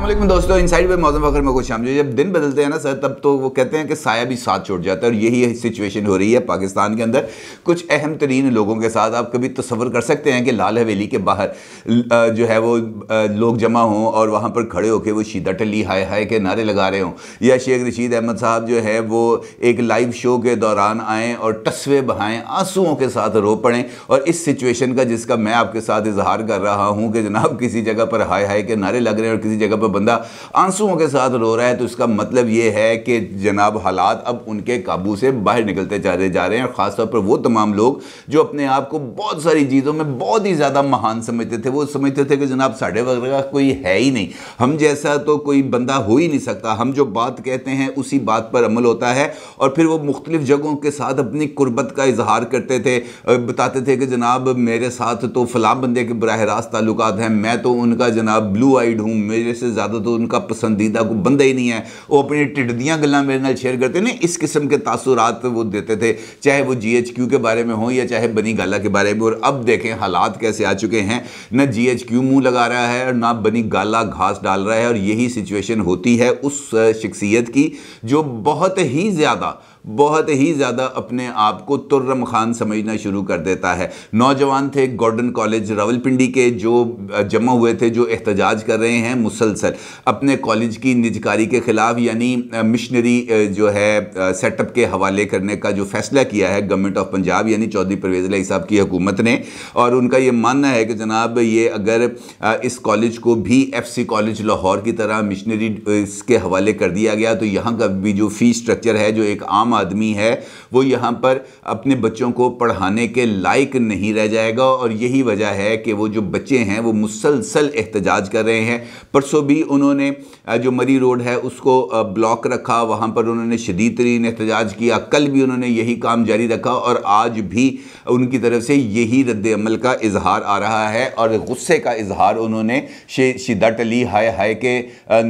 असलम दोस्तों इन साइड पर मौसम फ़खर में खुश आमजी जब दिन बदलते हैं ना सर तब तो वो कहते हैं कि साया भी साथ छोड़ जाता है और यही सिचुएशन हो रही है पाकिस्तान के अंदर कुछ अहम तरीन लोगों के साथ आप कभी तस्वर कर सकते हैं कि लाल हवेली के बाहर जो है वो लोग जमा हों और वहाँ पर खड़े होकर वो शीदा टली हाय हाय के नारे लगा रहे हों या शेख रशीद अहमद साहब जो है वो एक लाइव शो के दौरान आएँ और टस्वे बहाएँ आंसुओं के साथ रो पड़ें और इस सिचुएशन का जिसका मैं आपके साथ इजहार कर रहा हूँ कि जनाब किसी जगह पर हाय हाय के नारे लग रहे हैं और किसी जगह पर बंदा आंसुओं के साथ रो रहा है तो इसका मतलब ये है कि जनाब हालात अब उनके काबू से बाहर निकलते चले जा रहे हैं और ख़ासतौर पर वो तमाम लोग जो अपने आप को बहुत सारी चीज़ों में बहुत ही ज़्यादा महान समझते थे वो समझते थे कि जनाब साढ़े वगैरह का कोई है ही नहीं हम जैसा तो कोई बंदा हो ही नहीं सकता हम जो बात कहते हैं उसी बात पर अमल होता है और फिर वो मुख्तलिफ़ जगहों के साथ अपनी कुर्बत का इजहार करते थे बताते थे कि जनाब मेरे साथ तो फलाम बंदे के बरह रास्त ताल्लुक हैं मैं तो उनका जनाब ब्लू आइड हूँ मेरे से ज़्यादा तो उनका पसंदीदा को बंदा ही नहीं है वो अपनी टिट गल् मेरे नाल शेयर करते ना इस किस्म के तासुरात वो देते थे चाहे वो जी एच क्यू के बारे में हो या चाहे बनी गाला के बारे में और अब देखें हालात कैसे आ चुके हैं ना जी एच क्यू मुँह लगा रहा है और ना बनी गाला घास डाल रहा है और यही सिचुएशन होती है उस शख्सियत की जो बहुत ही ज़्यादा बहुत ही ज़्यादा अपने आप को तुर्रम खान समझना शुरू कर देता है नौजवान थे गॉर्डन कॉलेज रावलपिंडी के जो जमा हुए थे जो एहतजाज कर रहे हैं मुसलसल अपने कॉलेज की निजकारी के ख़िलाफ़ यानी मिशनरी जो है सेटअप के हवाले करने का जो फैसला किया है गवर्नमेंट ऑफ पंजाब यानी चौधरी परवेज अली साहब की हुकूमत ने और उनका ये मानना है कि जनाब ये अगर इस कॉलेज को भी सी कॉलेज लाहौर की तरह मिशनरी इसके हवाले कर दिया गया तो यहाँ का भी जो फ़ी स्ट्रक्चर है जो एक आम आम आदमी है वो यहाँ पर अपने बच्चों को पढ़ाने के लायक नहीं रह जाएगा और यही वजह है कि वो जो बच्चे हैं वो मुसलसल एहतजाज कर रहे हैं परसों भी उन्होंने जो मरी रोड है उसको ब्लॉक रखा वहाँ पर उन्होंने शदीद तरीन एहतजाज किया कल भी उन्होंने यही काम जारी रखा और आज भी उनकी तरफ से यही रद्दमल का इजहार आ रहा है और गुस्से का इजहार उन्होंने शिदत अली हाय हाय के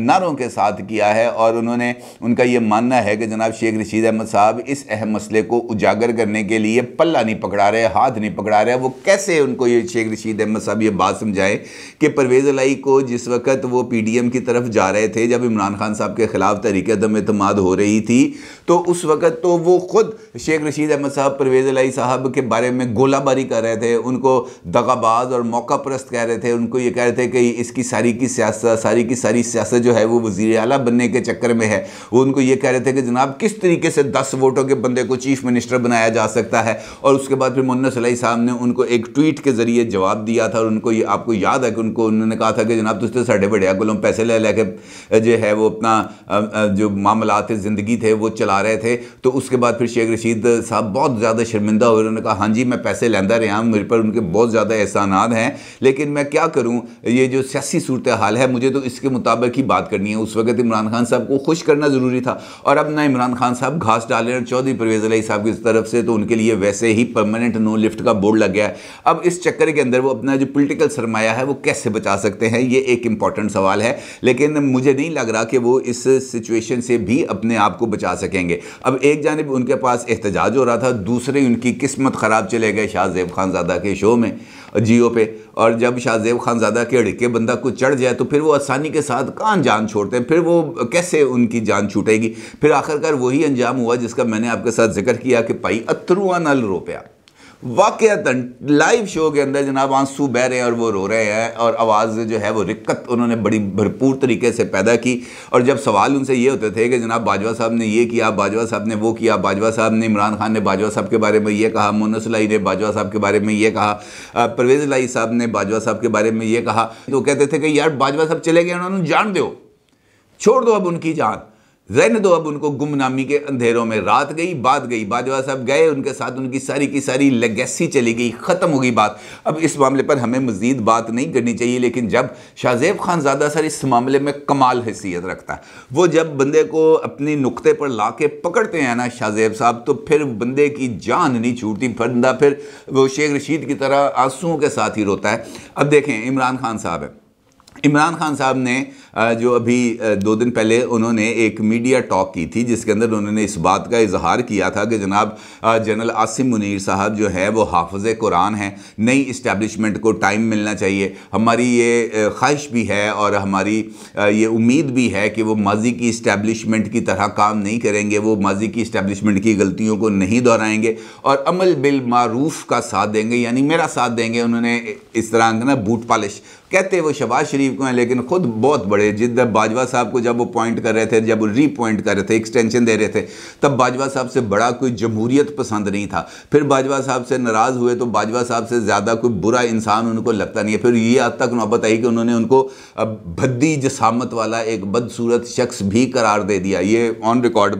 नारों के साथ किया है और उन्होंने उनका ये मानना है कि जनाब शेख रशीद अहमद साहब इस अहम मसले को उजागर करने के लिए पल्ला नहीं पकड़ा रहे हाथ नहीं पकड़ा रहे वो कैसे उनको ये शेख रशीद अहमद साहब ये बात समझाएं कि परवेज़ अलाई को जिस वक्त वो पीडीएम की तरफ जा रहे थे जब इमरान खान साहब के ख़िलाफ़ तहरीक दम अतमाद हो रही थी तो उस वक्त तो वो ख़ुद शेख रशीद अहमद साहब परवेज़ अलाई साहब के बारे में गोलाबारी कर रहे थे उनको दगाबाज और मौका परस्त कह रहे थे उनको ये कह रहे थे कि इसकी सारी की सियासत सारी की सारी सियासत जो है वो वज़ी अला बनने के चक्कर में है वो उनको ये कह रहे थे कि जनाब किस तरीके से दस वोटों के बंदे को चीफ मिनिस्टर बनाया जा सकता है और उसके बाद फिर मुन्ना सलाई साहब ने उनको एक ट्वीट के जरिए जवाब दिया था और उनको ये आपको याद है कि उनको उन्होंने कहा था कि जनाब तुझे तो साढ़े बढ़िया को पैसे ले लेके जो है वो अपना जो मामला थे ज़िंदगी थे वो चला रहे थे तो उसके बाद फिर शेख रशीद साहब बहुत ज़्यादा शर्मिंदा हुए उन्होंने कहा हाँ जी मैं पैसे लेंदा रहा हूँ मेरे पर उनके बहुत ज़्यादा एहसान हैं लेकिन मैं क्या करूँ ये जो सियासी सूरत हाल है मुझे तो इसके मुताबिक ही बात करनी है उस वक्त इमरान खान साहब को खुश करना ज़रूरी था और अब ना इमरान खान साहब घास हैं चौधरी परवेज अली साहब की तरफ से तो उनके लिए वैसे ही परमानेंट नो लिफ्ट का बोर्ड लग गया है अब इस चक्कर के अंदर वो अपना जो पोलिटिकल सरमाया है वो कैसे बचा सकते हैं ये एक इंपॉर्टेंट सवाल है लेकिन मुझे नहीं लग रहा कि वो इस सिचुएशन से भी अपने आप को बचा सकेंगे अब एक जानब उनके पास एहतजाज हो रहा था दूसरे उनकी किस्मत ख़राब चले गए शाहजेब खानजादा के शो में जियो पे और जब शाहजेब खानजादा के अड़के बंदा कुछ चढ़ जाए तो फिर वो आसानी के साथ कान जान छोड़ते हैं फिर वो कैसे उनकी जान छूटेगी फिर आखिरकार वही अंजाम हुआ जिसका मैंने आपके साथ जिक्र किया कि भाई अथरुआ नल रो वाक़ता लाइव शो के अंदर जनाब आंसू बह रहे हैं और वो रो रहे हैं और आवाज़ जो है वो रिक्कत उन्होंने बड़ी भरपूर तरीके से पैदा की और जब सवाल उनसे ये होते थे कि जनाब बाजवा साहब ने ये किया बाजवा साहब ने वो किया बाजवा साहब ने इमरान खान ने बाजवा साहब के बारे में ये कहा मोनसलाई ने बाजवा साहब के बारे में ये कहा परवेज़ लाई साहब ने बाजवा साहब के बारे में ये कहा तो कहते थे कि यार बाजवा साहब चले गए उन्होंने जान दो छोड़ दो अब उनकी जान जैन दो अब उनको गुमनामी के अंधेरों में रात गई बात गई बाजवा साहब गए उनके साथ उनकी सारी की सारी लेगेसी चली गई ख़त्म हो गई बात अब इस मामले पर हमें मज़ीद बात नहीं करनी चाहिए लेकिन जब शाहजेब खान ज़्यादा सर इस मामले में कमाल हैसियत रखता है वो जब बंदे को अपने नुकते पर ला के पकड़ते हैं ना शाहजेब साहब तो फिर बंदे की जान नहीं छूटती बंदा फिर वो शेख रशीद की तरह आंसुओं के साथ ही रोता है अब देखें इमरान खान साहब है इमरान खान साहब ने जो अभी दो दिन पहले उन्होंने एक मीडिया टॉक की थी जिसके अंदर उन्होंने इस बात का इजहार किया था कि जनाब जनरल आसिम मुनीर साहब जो है वो हाफज कुरान हैं नई इस्टेब्लिशमेंट को टाइम मिलना चाहिए हमारी ये ख्वाहिश भी है और हमारी ये उम्मीद भी है कि वो माजी की इस्टेब्लिशमेंट की तरह काम नहीं करेंगे वो माजी की इस्टेब्लिशमेंट की गलतियों को नहीं दोहराएंगे और अमल बिल मारूफ का साथ देंगे यानी मेरा साथ देंगे उन्होंने इस तरह ना बूट पॉलिश कहते वो शबाज शरीफ को हैं लेकिन खुद बहुत बड़े पड़े जिद बाजवा साहब को जब वो पॉइंट कर रहे थे जब वो री पॉइंट कर रहे थे एक्सटेंशन दे रहे थे तब बाजवा साहब से बड़ा कोई जमहूरियत पसंद नहीं था फिर बाजवा साहब से नाराज़ हुए तो बाजवा साहब से ज़्यादा कोई बुरा इंसान उनको लगता नहीं है फिर ये हद तक नौबत आई कि उन्होंने उनको भद्दी जसामत वाला एक बदसूरत शख्स भी करार दे दिया ये ऑन रिकॉर्ड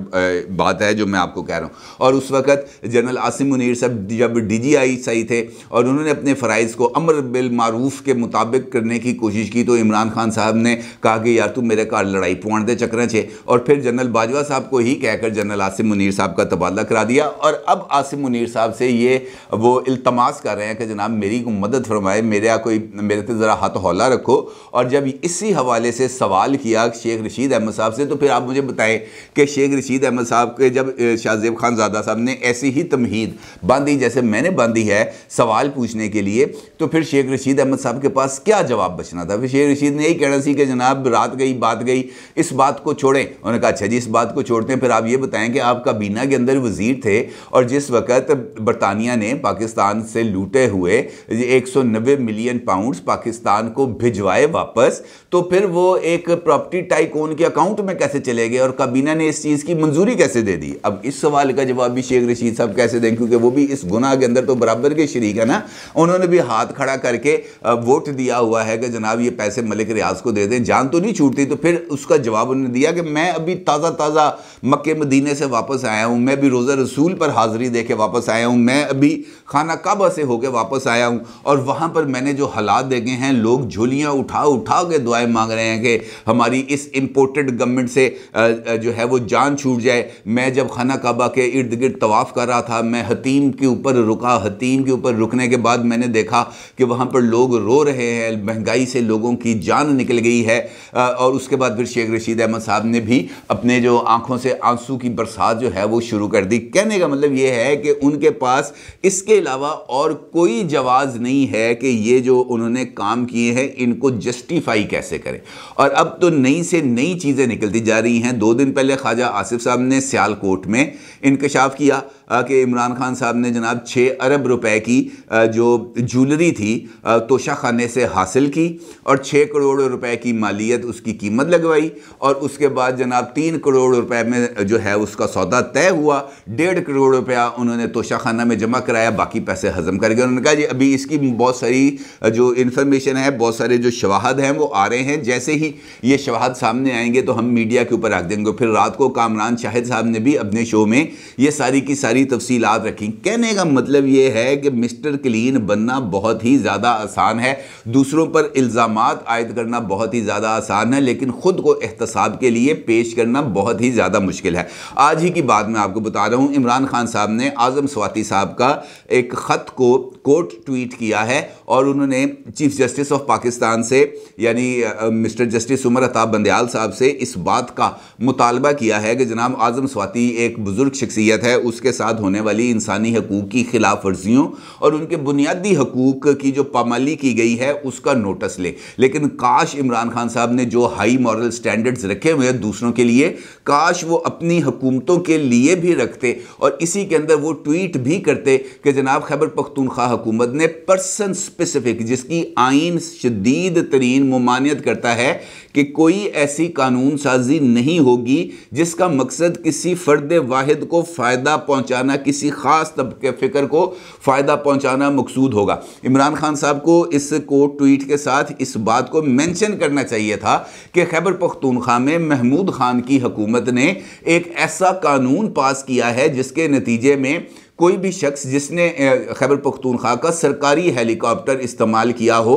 बात है जो मैं आपको कह रहा हूँ और उस वक्त जनरल आसिम मुनीर साहब जब डीजीआई सही थे और उन्होंने अपने फ़राइज़ को अमर बिल मारूफ के मुताबिक करने की कोशिश की तो इमरान खान साहब ने कहा कहा कि यार तू मेरे घर लड़ाई पुआण के चक्कर से और फिर जनरल बाजवा साहब को ही कहकर जनरल आसिम मुनीर साहब का तबादला करा दिया और अब आसिम मुनीर साहब से ये वो इल्तमास कर रहे हैं कि जनाब मेरी को मदद फरमाए मेरा कोई मेरे से ज़रा हाथ हौला रखो और जब इसी हवाले से सवाल किया शेख रशीद अहमद साहब से तो फिर आप मुझे बताएं कि शेख रशीद अहमद साहब के जब शाहजेब खान ज्यादा साहब ने ऐसी ही तमहीद बांधी जैसे मैंने बांधी है सवाल पूछने के लिए तो फिर शेख रशीद अहमद साहब के पास क्या जवाब बचना था फिर शेख रशीद ने यही कहना सी कि जनाब अब रात गई बात गई इस बात को छोड़ें उन्होंने कहा अच्छा जी इस बात को छोड़ते हैं फिर आप ये बताएं कि आप काबीना के अंदर वजीर थे और जिस वक्त बरतानिया ने पाकिस्तान से लूटे हुए एक मिलियन पाउंड्स पाकिस्तान को भिजवाए वापस तो फिर वो एक प्रॉपर्टी टाइकोन के अकाउंट में कैसे चले गए और काबीना ने इस चीज़ की मंजूरी कैसे दे दी अब इस सवाल का जवाब भी शेख रशीद साहब कैसे दें क्योंकि वो भी इस गुना के अंदर तो बराबर के शरीक है ना उन्होंने भी हाथ खड़ा करके वोट दिया हुआ है कि जनाब ये पैसे मलिक रियाज को दे दें जान तो नहीं छूटती तो फिर उसका जवाब उन्होंने दिया कि मैं अभी ताज़ा ताज़ा मक्के मदीने से वापस आया हूँ मैं भी रोज़ा रसूल पर हाज़िरी दे के वापस आया हूँ मैं अभी खाना काबा से होकर वापस आया हूँ और वहाँ पर मैंने जो हालात देखे हैं लोग झोलियाँ उठा उठा के दुआएँ मांग रहे हैं कि हमारी इस इम्पोर्टेड गवर्नमेंट से जो है वो जान छूट जाए मैं जब खाना काबा के इर्द गिर्द तवाफ़ कर रहा था मैं हतीम के ऊपर रुका हतीम के ऊपर रुकने के बाद मैंने देखा कि वहाँ पर लोग रो रहे हैं महंगाई से लोगों की जान निकल गई है और उसके बाद फिर शेख रशीद अहमद साहब ने भी अपने जो आंखों से आंसू की बरसात जो है वो शुरू कर दी कहने का मतलब ये है कि उनके पास इसके अलावा और कोई जवाज़ नहीं है कि ये जो उन्होंने काम किए हैं इनको जस्टिफाई कैसे करें और अब तो नई से नई चीज़ें निकलती जा रही हैं दो दिन पहले ख्वाजा आसिफ साहब ने सियालकोट में इनकशाफ किया कि इमरान खान साहब ने जनाब छः अरब रुपए की जो जूलरी थी तोशा खाने से हासिल की और छः करोड़ रुपए की मालियत उसकी कीमत लगवाई और उसके बाद जनाब तीन करोड़ रुपए में जो है उसका सौदा तय हुआ डेढ़ करोड़ रुपया उन्होंने तोशा खाना में जमा कराया बाकी पैसे हजम कर गए उन्होंने कहा जी अभी इसकी बहुत सारी जो इन्फॉर्मेशन है बहुत सारे जो शवाहद हैं वो आ रहे हैं जैसे ही ये शवाहद सामने आएंगे तो हम मीडिया के ऊपर रख देंगे फिर रात को कामरान शाहिद साहब ने भी अपने शो में ये सारी की सारी सारी तफसील रखी कहने का मतलब ये है कि मिस्टर क्लीन बनना बहुत ही ज़्यादा आसान है दूसरों पर इल्ज़ाम आयद करना बहुत ही ज़्यादा आसान है लेकिन ख़ुद को एहतसाब के लिए पेश करना बहुत ही ज़्यादा मुश्किल है आज ही की बात मैं आपको बता रहा हूँ इमरान खान साहब ने आज़म स्वाति साहब का एक ख़त को कोर्ट ट्वीट किया है और उन्होंने चीफ जस्टिस ऑफ पाकिस्तान से यानी मिस्टर जस्टिस उमर अताब बंदयाल साहब से इस बात का मुतालबा किया है कि जनाब आज़म स्वाति एक बुज़ुर्ग शख्सियत है उसके साथ आज़ाद होने वाली इंसानी हकूक़ की खिलाफ वर्जियों और उनके बुनियादी हकूक़ की जो पामाली की गई है उसका नोटिस ले। लेकिन काश इमरान खान साहब ने जो हाई मॉरल स्टैंडर्ड्स रखे हुए हैं दूसरों के लिए काश वो अपनी हुकूमतों के लिए भी रखते और इसी के अंदर वो ट्वीट भी करते कि जनाब खैबर पख्तूनख्वा हुकूमत ने पर्सन स्पेसिफिक जिसकी आइन शदीद तरीन ममानियत करता है कि कोई ऐसी कानून साजी नहीं होगी जिसका मकसद किसी फ़र्द वाहिद को फ़ायदा पहुंचाना किसी ख़ास तबके फ़िक्र को फ़ायदा पहुंचाना मकसूद होगा इमरान खान साहब को इस कोट ट्वीट के साथ इस बात को मेंशन करना चाहिए था कि खैबर पख्तूनख्वा में महमूद खान की हकूमत ने एक ऐसा कानून पास किया है जिसके नतीजे में कोई भी शख्स जिसने खैबर पख्तूनख्वा का सरकारी हेलीकॉप्टर इस्तेमाल किया हो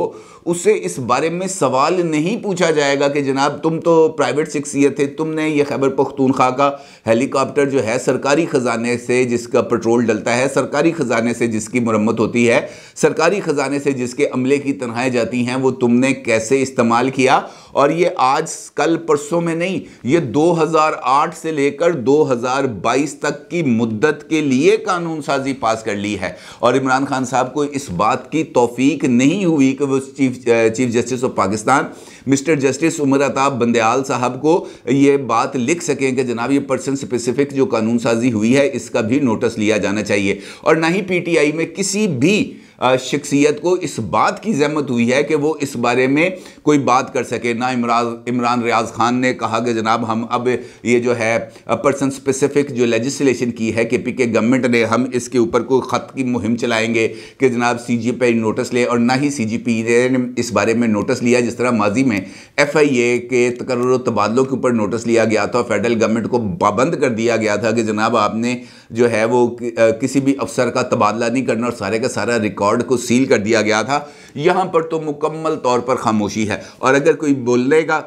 उससे इस बारे में सवाल नहीं पूछा जाएगा कि जनाब तुम तो प्राइवेट शख्सियत थे तुमने ये खैबर पख्तूनख्वा का हेलीकॉप्टर जो है सरकारी ख़जाने से जिसका पेट्रोल डलता है सरकारी ख़जाने से जिसकी मरम्मत होती है सरकारी ख़जाने से जिसके अमले की तनहाएँ जाती हैं वो तुमने कैसे इस्तेमाल किया और ये आज कल परसों में नहीं ये 2008 से लेकर 2022 तक की मुद्दत के लिए कानून साजी पास कर ली है और इमरान खान साहब को इस बात की तोफीक नहीं हुई कि वो chief chief chief justice of Pakistan mister justice Umar Ata Bandial साहब को ये बात लिख सकें कि जनाब ये पर्सन स्पेसिफिक जो कानून साजी हुई है इसका भी नोटिस लिया जाना चाहिए और ना ही पीटीआई में किसी भी शख्सियत को इस बात की जहमत हुई है कि वो इस बारे में कोई बात कर सके ना इमरान इमरान रियाज खान ने कहा कि जनाब हम अब ये जो है पर्सन स्पेसिफिक जो लेजिस्लेशन की है के पी के गवर्नमेंट ने हम इसके ऊपर कोई ख़त की मुहिम चलाएंगे कि जनाब सी जी पे नोटिस ले और ना ही सी जी पी ने इस बारे में नोटिस लिया जिस तरह माजी में एफ आई ए के तकर तबादलों के ऊपर नोटिस लिया गया था फेडरल गवर्नमेंट को पाबंद कर दिया गया था कि जनाब आपने जो है वो किसी भी अफसर का तबादला नहीं करना और सारे का सारा रिकॉर्ड को सील कर दिया गया था यहाँ पर तो मुकम्मल तौर पर खामोशी है और अगर कोई बोलेगा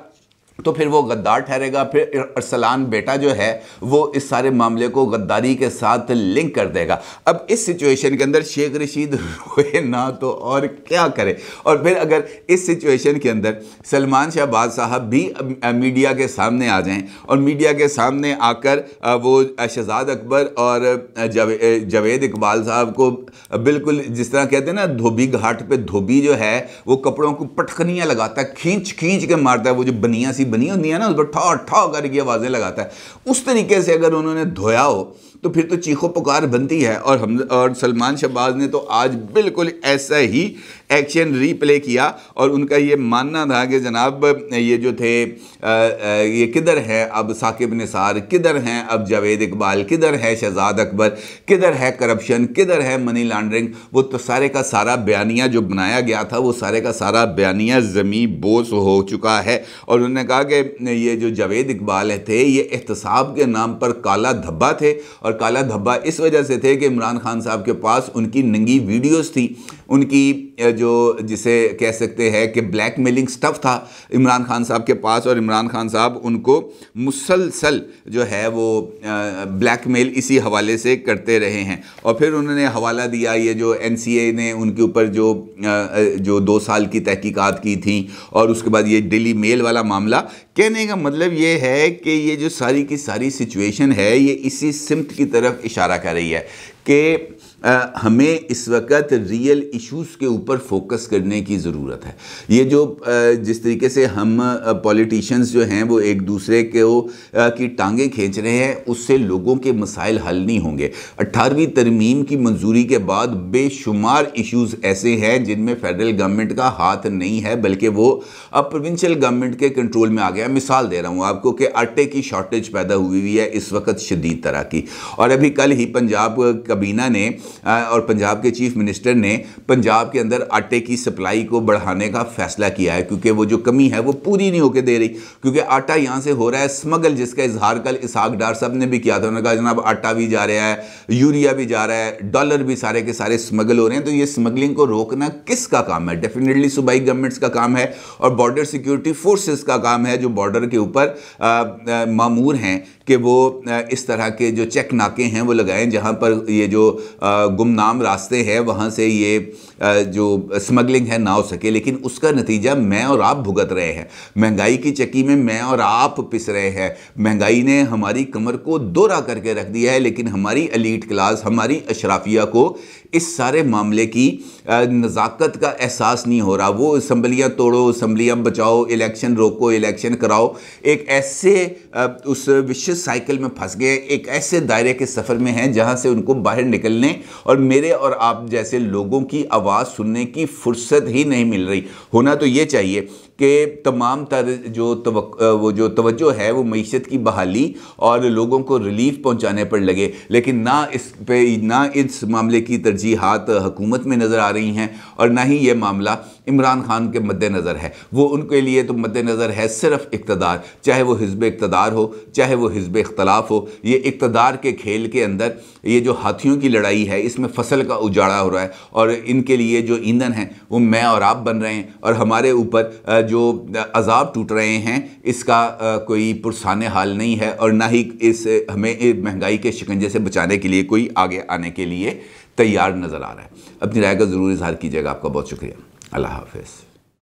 तो फिर वो गद्दार ठहरेगा फिर अरसलान बेटा जो है वो इस सारे मामले को गद्दारी के साथ लिंक कर देगा अब इस सिचुएशन के अंदर शेख रशीद रोए ना तो और क्या करे और फिर अगर इस सिचुएशन के अंदर सलमान शहबाज साहब भी मीडिया के सामने आ जाएं और मीडिया के सामने आकर वो शहजाद अकबर और जवे, जवेद इकबाल साहब को बिल्कुल जिस तरह कहते हैं ना धोबी घाट पर धोबी जो है वो कपड़ों को पटखनियाँ लगाता है खींच खींच के मारता है वो जो बनिया सी बनी होती है ना उस पर ठा ठा करके आवाज़ें लगाता है उस तरीके से अगर उन्होंने धोया हो तो फिर तो चीखों पुकार बनती है और हम और सलमान शहबाज ने तो आज बिल्कुल ऐसा ही एक्शन रीप्ले किया और उनका ये मानना था कि जनाब ये जो थे आ, आ, ये किधर है अब साकिब निसार किधर हैं अब जावेद इकबाल किधर है शहजाद अकबर किधर है करप्शन किधर है मनी लॉन्ड्रिंग वो तो सारे का सारा बयानिया जो बनाया गया था वो सारे का सारा बयानिया ज़मी बोस हो चुका है और उन्होंने कहा कि ये जो जावेद इकबाल थे ये एहतसाब के नाम पर काला धब्बा थे और काला धब्बा इस वजह से थे कि इमरान खान साहब के पास उनकी नंगी वीडियोस थी उनकी जो जिसे कह सकते हैं कि ब्लैक मेलिंग स्टफ़ था इमरान खान साहब के पास और इमरान खान साहब उनको मुसलसल जो है वो ब्लैक मेल इसी हवाले से करते रहे हैं और फिर उन्होंने हवाला दिया ये जो एन ने उनके ऊपर जो जो दो साल की तहकीकात की थी और उसके बाद ये डेली मेल वाला मामला कहने का मतलब ये है कि ये जो सारी की सारी सिचुएशन है ये इसी सिमत की तरफ इशारा कर रही है कि आ, हमें इस वक्त रियल इश्यूज के ऊपर फोकस करने की ज़रूरत है ये जो आ, जिस तरीके से हम पॉलिटिशियंस जो हैं वो एक दूसरे के वो आ, की टांगें खींच रहे हैं उससे लोगों के मसाइल हल नहीं होंगे अट्ठारहवीं तरमीम की मंजूरी के बाद बेशुमार इश्यूज ऐसे हैं जिनमें फेडरल गवर्नमेंट का हाथ नहीं है बल्कि वो अब प्रोविंशल गवर्नमेंट के कंट्रोल में आ गया मिसाल दे रहा हूँ आपको कि आटे की शॉर्टेज पैदा हुई हुई है इस वक्त शदीद तरह की और अभी कल ही पंजाब कबीना ने हाँ, और पंजाब के चीफ मिनिस्टर ने पंजाब के अंदर आटे की सप्लाई को बढ़ाने का फैसला किया है क्योंकि वो जो कमी है वो पूरी नहीं होकर दे रही क्योंकि आटा यहाँ से हो रहा है स्मगल जिसका इजहार कल इसहाक डार साहब ने भी किया था उन्होंने कहा जनाब आटा भी जा रहा है यूरिया भी जा रहा है डॉलर भी सारे के सारे स्मगल हो रहे हैं तो ये स्मगलिंग को रोकना किसका काम है डेफिनेटली सूबाई गवर्नमेंट्स का काम है और बॉर्डर सिक्योरिटी फोर्सेस का काम है जो बॉर्डर के ऊपर मामूर हैं कि वो इस तरह के जो चेक नाके हैं वो लगाएं जहाँ पर ये जो गुमनाम रास्ते हैं वहाँ से ये जो स्मगलिंग है ना हो सके लेकिन उसका नतीजा मैं और आप भुगत रहे हैं महंगाई की चक्की में मैं और आप पिस रहे हैं महंगाई ने हमारी कमर को दोरा करके रख दिया है लेकिन हमारी अलीट क्लास हमारी अशराफिया को इस सारे मामले की नज़ाकत का एहसास नहीं हो रहा वो असम्बलियाँ तोड़ो असम्बलियाँ बचाओ इलेक्शन रोको इलेक्शन कराओ एक ऐसे उस विश्व साइकिल में फंस गए एक ऐसे दायरे के सफ़र में हैं जहां से उनको बाहर निकलने और मेरे और आप जैसे लोगों की आवाज़ सुनने की फुर्सत ही नहीं मिल रही होना तो ये चाहिए के तमाम तर जो तवक, वो जो तवज्जो है वो मीशत की बहाली और लोगों को रिलीफ पहुंचाने पर लगे लेकिन ना इस पे ना इस मामले की तरजीहत हुकूमत में नज़र आ रही हैं और ना ही ये मामला इमरान खान के मद्देनज़र है वो उनके लिए तो मद्देनज़र है सिर्फ इकतदार चाहे वो हिजब इकतदार हो चाहे वो हिजब इख्तलाफ हो ये इकतदार के खेल के अंदर ये जो हाथियों की लड़ाई है इसमें फसल का उजाड़ा हो रहा है और इनके लिए जो ईंधन है वो मैं और आप बन रहे हैं और हमारे ऊपर जो अजाब टूट रहे हैं इसका कोई पुरसान हाल नहीं है और ना ही इस हमें महंगाई के शिकंजे से बचाने के लिए कोई आगे आने के लिए तैयार नज़र आ रहा है अपनी राय का ज़रूर इजहार कीजिएगा आपका बहुत शुक्रिया अल्लाह हाफिज़